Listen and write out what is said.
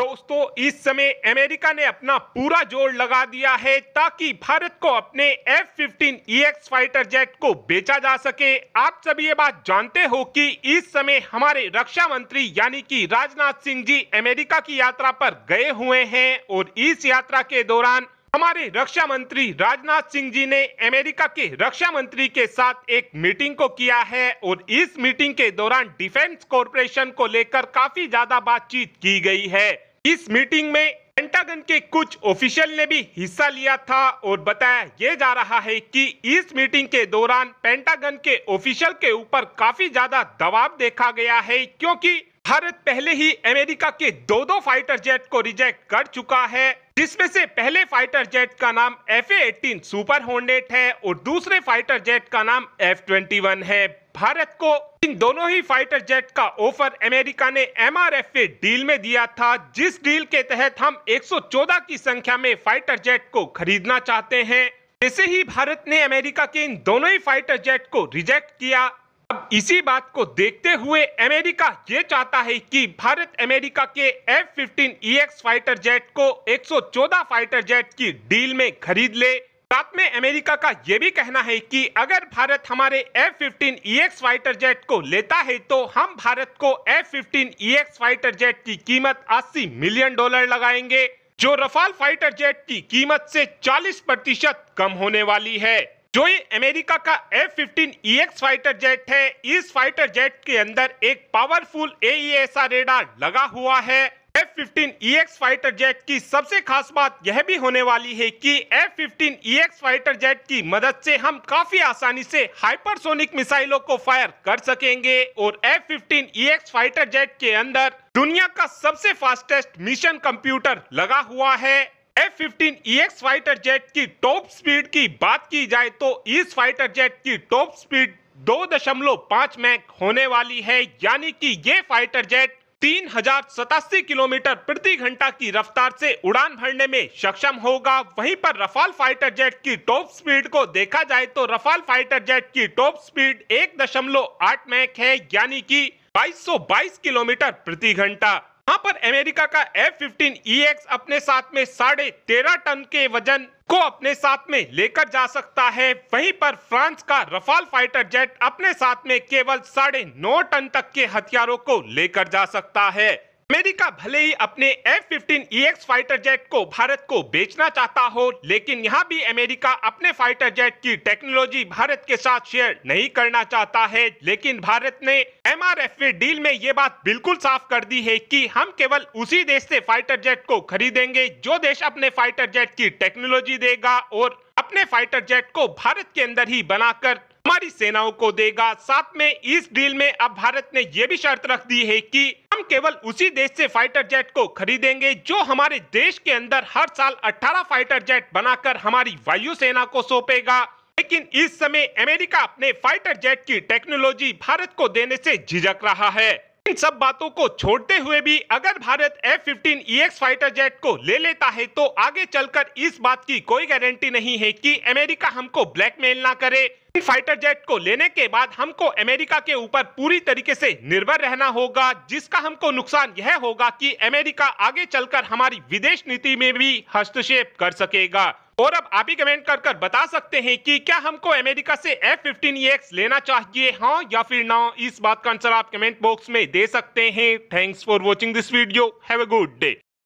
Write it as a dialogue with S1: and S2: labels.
S1: दोस्तों इस समय अमेरिका ने अपना पूरा जोर लगा दिया है ताकि भारत को अपने F fifteen E fighter jet को बेचा जा सके आप सभी ये बात जानते हो कि इस समय हमारे रक्षा मंत्री यानी कि राजनाथ सिंह जी अमेरिका की यात्रा पर गए हुए हैं और इस यात्रा के दौरान हमारे रक्षा मंत्री राजनाथ सिंह जी ने अमेरिका के रक्षा मंत्री के साथ एक मीटिंग को किया है और इस मीटिंग के दौरान डिफेंस कॉरपोरेशन को लेकर काफी ज्यादा बातचीत की गई है इस मीटिंग में पेंटागन के कुछ ऑफिशियल ने भी हिस्सा लिया था और बताया ये जा रहा है कि इस मीटिंग के दौरान पेंटागन के ऑफिशियल के ऊपर काफी ज्यादा दबाव देखा गया है क्योंकि भारत पहले ही अमेरिका के दो दो फाइटर जेट को रिजेक्ट कर चुका है जिसमें से पहले फाइटर जेट का नाम एफ एटीन सुपर होंडेट है और दूसरे फाइटर जेट का नाम एफ ट्वेंटी वन है भारत को इन दोनों ही फाइटर जेट का ऑफर अमेरिका ने एम एमआरएफए डील में दिया था जिस डील के तहत हम 114 की संख्या में फाइटर जेट को खरीदना चाहते हैं जैसे ही भारत ने अमेरिका के इन दोनों ही फाइटर जेट को रिजेक्ट किया अब इसी बात को देखते हुए अमेरिका ये चाहता है कि भारत अमेरिका के F-15EX फाइटर जेट को 114 फाइटर जेट की डील में खरीद ले साथ में अमेरिका का यह भी कहना है कि अगर भारत हमारे F fifteen E X fighter jet को लेता है तो हम भारत को F fifteen E X fighter jet की कीमत 80 मिलियन डॉलर लगाएंगे जो रफाल फाइटर जेट की कीमत से 40 प्रतिशत कम होने वाली है जो ये अमेरिका का F fifteen E X fighter jet है इस फाइटर जेट के अंदर एक पावरफुल ए रेडार लगा हुआ है F fifteen E X fighter jet की सबसे खास बात यह भी होने वाली है कि F fifteen E X fighter jet की मदद से हम काफी आसानी से हाइपरसोनिक मिसाइलों को फायर कर सकेंगे और F fifteen E X fighter jet के अंदर दुनिया का सबसे फास्टेस्ट मिशन कंप्यूटर लगा हुआ है F fifteen E X fighter jet की टॉप स्पीड की बात की जाए तो इस फाइटर जेट की टॉप स्पीड दो दशमलव पाँच मैक होने वाली है यानी कि ये फाइटर जेट तीन हजार सतासी किलोमीटर प्रति घंटा की रफ्तार से उड़ान भरने में सक्षम होगा वहीं पर रफाल फाइटर जेट की टॉप स्पीड को देखा जाए तो रफाल फाइटर जेट की टॉप स्पीड एक दशमलव आठ मैक है यानी कि 2222 किलोमीटर प्रति घंटा यहाँ पर अमेरिका का एफ फिफ्टीन ई अपने साथ में साढ़े तेरह टन के वजन को अपने साथ में लेकर जा सकता है वहीं पर फ्रांस का रफाल फाइटर जेट अपने साथ में केवल साढ़े नौ टन तक के हथियारों को लेकर जा सकता है अमेरिका भले ही अपने F fifteen E X fighter jet को भारत को बेचना चाहता हो लेकिन यहाँ भी अमेरिका अपने फाइटर जेट की टेक्नोलॉजी भारत के साथ शेयर नहीं करना चाहता है लेकिन भारत ने एम डील में ये बात बिल्कुल साफ कर दी है कि हम केवल उसी देश से फाइटर जेट को खरीदेंगे जो देश अपने फाइटर जेट की टेक्नोलॉजी देगा और अपने फाइटर जेट को भारत के अंदर ही बनाकर हमारी सेनाओं को देगा साथ में इस डील में अब भारत ने ये भी शर्त रख दी है कि केवल उसी देश से फाइटर जेट को खरीदेंगे जो हमारे देश के अंदर हर साल 18 फाइटर जेट बनाकर हमारी वायुसेना को सौंपेगा लेकिन इस समय अमेरिका अपने फाइटर जेट की टेक्नोलॉजी भारत को देने से झिझक रहा है इन सब बातों को छोड़ते हुए भी अगर Bharat F fifteen fighter jet को ले लेता है तो आगे चलकर इस बात की कोई गारंटी नहीं है कि अमेरिका हमको ब्लैकमेल ना करे फाइटर जेट को लेने के बाद हमको अमेरिका के ऊपर पूरी तरीके से निर्भर रहना होगा जिसका हमको नुकसान यह होगा कि अमेरिका आगे चलकर हमारी विदेश नीति में भी हस्तक्षेप कर सकेगा और अब आप ही कमेंट कर कर बता सकते हैं कि क्या हमको अमेरिका से एफ फिफ्टीन e लेना चाहिए हाँ या फिर ना इस बात का आंसर आप कमेंट बॉक्स में दे सकते हैं thanks for watching this video have a good day